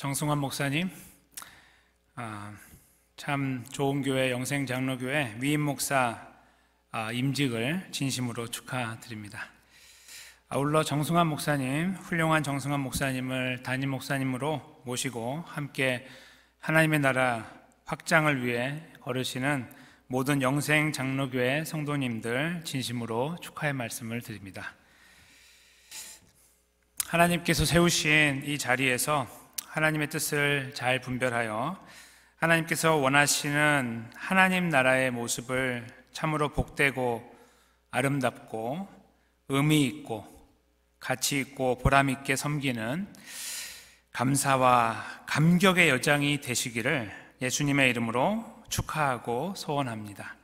정승환 목사님, 아, 참 좋은 교회 영생 장로교회 위임 목사 아, 임직을 진심으로 축하드립니다. 아울러 정승환 목사님, 훌륭한 정승환 목사님을 담임 목사님으로 모시고 함께 하나님의 나라 확장을 위해 걸으시는 모든 영생 장로교회 성도님들 진심으로 축하의 말씀을 드립니다. 하나님께서 세우신 이 자리에서 하나님의 뜻을 잘 분별하여 하나님께서 원하시는 하나님 나라의 모습을 참으로 복되고 아름답고 의미 있고 가치 있고 보람 있게 섬기는 감사와 감격의 여장이 되시기를 예수님의 이름으로 축하하고 소원합니다.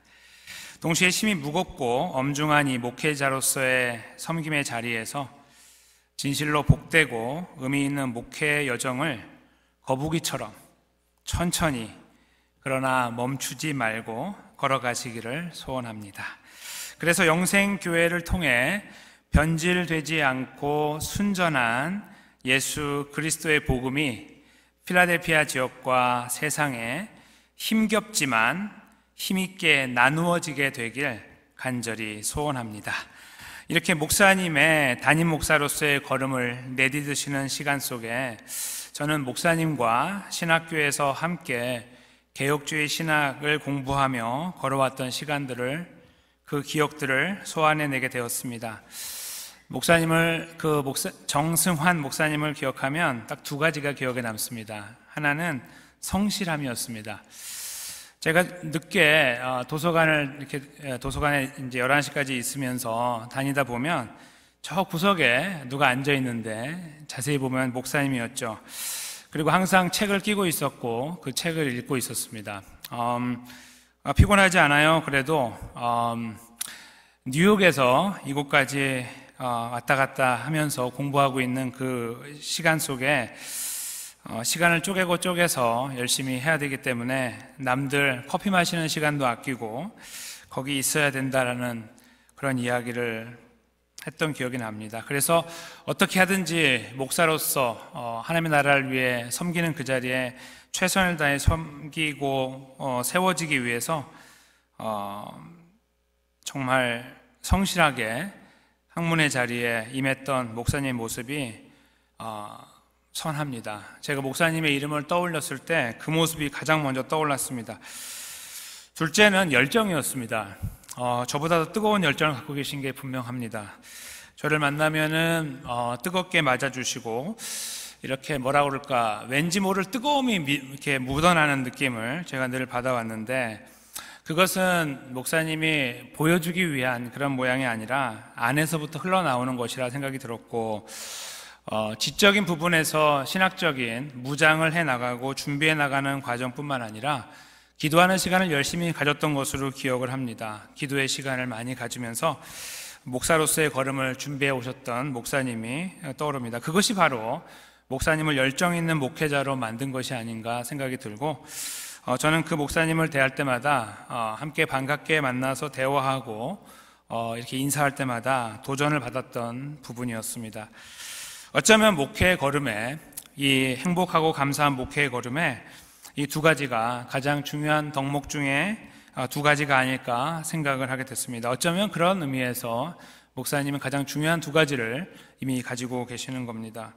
동시에 심히 무겁고 엄중한 이 목회자로서의 섬김의 자리에서 진실로 복되고 의미 있는 목회 여정을 거북이처럼 천천히 그러나 멈추지 말고 걸어가시기를 소원합니다. 그래서 영생교회를 통해 변질되지 않고 순전한 예수 그리스도의 복음이 필라델피아 지역과 세상에 힘겹지만 힘있게 나누어지게 되길 간절히 소원합니다. 이렇게 목사님의 담임 목사로서의 걸음을 내딛으시는 시간 속에 저는 목사님과 신학교에서 함께 개혁주의 신학을 공부하며 걸어왔던 시간들을 그 기억들을 소환해내게 되었습니다. 목사님을 그 목사 정승환 목사님을 기억하면 딱 두 가지가 기억에 남습니다. 하나는 성실함이었습니다. 제가 늦게 어, 도서관을 이렇게 도서관에 이제 11시까지 있으면서 다니다 보면 저 구석에 누가 앉아 있는데 자세히 보면 목사님이었죠. 그리고 항상 책을 끼고 있었고 그 책을 읽고 있었습니다. 음, 아, 피곤하지 않아요. 그래도 음, 뉴욕에서 이곳까지 어, 왔다 갔다 하면서 공부하고 있는 그 시간 속에 어, 시간을 쪼개고 쪼개서 열심히 해야 되기 때문에 남들 커피 마시는 시간도 아끼고 거기 있어야 된다라는 그런 이야기를 했던 기억이 납니다. 그래서 어떻게 하든지 목사로서 어, 하나님의 나라를 위해 섬기는 그 자리에 최선을 다해 섬기고 어, 세워지기 위해서 정말 성실하게 학문의 자리에 임했던 목사님 모습이 선합니다. 제가 목사님의 이름을 떠올렸을 때 그 모습이 가장 먼저 떠올랐습니다. 둘째는 열정이었습니다. 어, 저보다 더 뜨거운 열정을 갖고 계신 게 분명합니다. 저를 만나면은 어, 뜨겁게 맞아주시고 이렇게 뭐라 그럴까 왠지 모를 뜨거움이 미, 이렇게 묻어나는 느낌을 제가 늘 받아왔는데 그것은 목사님이 보여주기 위한 그런 모양이 아니라 안에서부터 흘러나오는 것이라 생각이 들었고 어, 지적인 부분에서 신학적인 무장을 해 나가고 준비해 나가는 과정뿐만 아니라 기도하는 시간을 열심히 가졌던 것으로 기억을 합니다. 기도의 시간을 많이 가지면서 목사로서의 걸음을 준비해 오셨던 목사님이 떠오릅니다. 그것이 바로 목사님을 열정 있는 목회자로 만든 것이 아닌가 생각이 들고 어, 저는 그 목사님을 대할 때마다 어, 함께 반갑게 만나서 대화하고 어, 이렇게 인사할 때마다 도전을 받았던 부분이었습니다. 어쩌면 목회의 걸음에 이 행복하고 감사한 목회의 걸음에 이 두 가지가 가장 중요한 덕목 중에 어, 두 가지가 아닐까 생각을 하게 됐습니다. 어쩌면 그런 의미에서 목사님은 가장 중요한 두 가지를 이미 가지고 계시는 겁니다.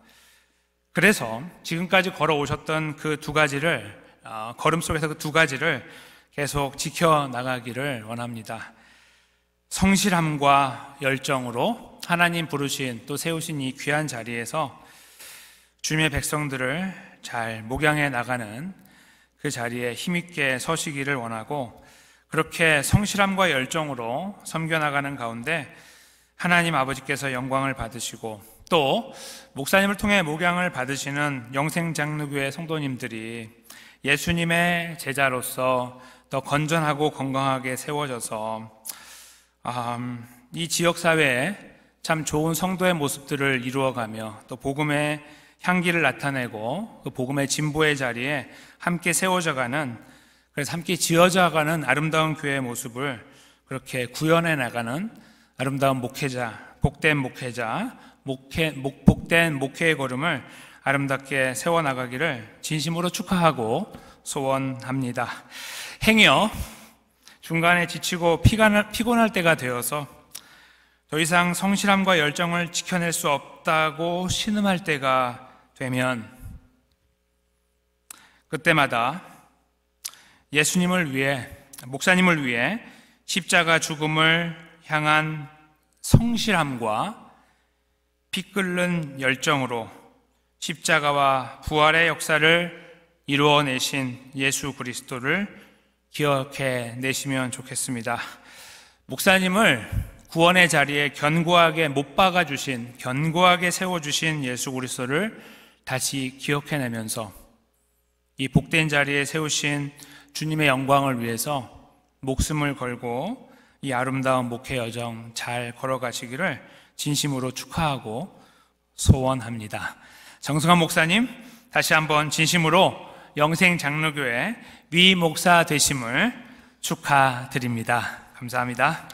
그래서 지금까지 걸어오셨던 그 두 가지를 어, 걸음 속에서 그 두 가지를 계속 지켜나가기를 원합니다. 성실함과 열정으로 하나님 부르신 또 세우신 이 귀한 자리에서 주님의 백성들을 잘 목양해 나가는 그 자리에 힘있게 서시기를 원하고 그렇게 성실함과 열정으로 섬겨나가는 가운데 하나님 아버지께서 영광을 받으시고 또 목사님을 통해 목양을 받으시는 영생장르교회 성도님들이 예수님의 제자로서 더 건전하고 건강하게 세워져서 음, 이 지역 사회에 참 좋은 성도의 모습들을 이루어가며 또 복음의 향기를 나타내고 그 복음의 진보의 자리에 함께 세워져가는 그래서 함께 지어져가는 아름다운 교회의 모습을 그렇게 구현해 나가는 아름다운 목회자, 복된 목회자, 목회, 목, 복된 목회의 걸음을 아름답게 세워나가기를 진심으로 축하하고 소원합니다. 행여 중간에 지치고 피곤할 때가 되어서 더 이상 성실함과 열정을 지켜낼 수 없다고 신음할 때가 되면 그때마다 예수님을 위해, 목사님을 위해 십자가 죽음을 향한 성실함과 피 끓는 열정으로 십자가와 부활의 역사를 이루어내신 예수 그리스도를 기억해 내시면 좋겠습니다. 목사님을 구원의 자리에 견고하게 못 박아 주신 견고하게 세워 주신 예수 그리스도를 다시 기억해내면서 이 복된 자리에 세우신 주님의 영광을 위해서 목숨을 걸고 이 아름다운 목회 여정 잘 걸어가시기를 진심으로 축하하고 소원합니다. 정승환 목사님 다시 한번 진심으로 영생 장로교회 위 목사 되심을 축하드립니다. 감사합니다.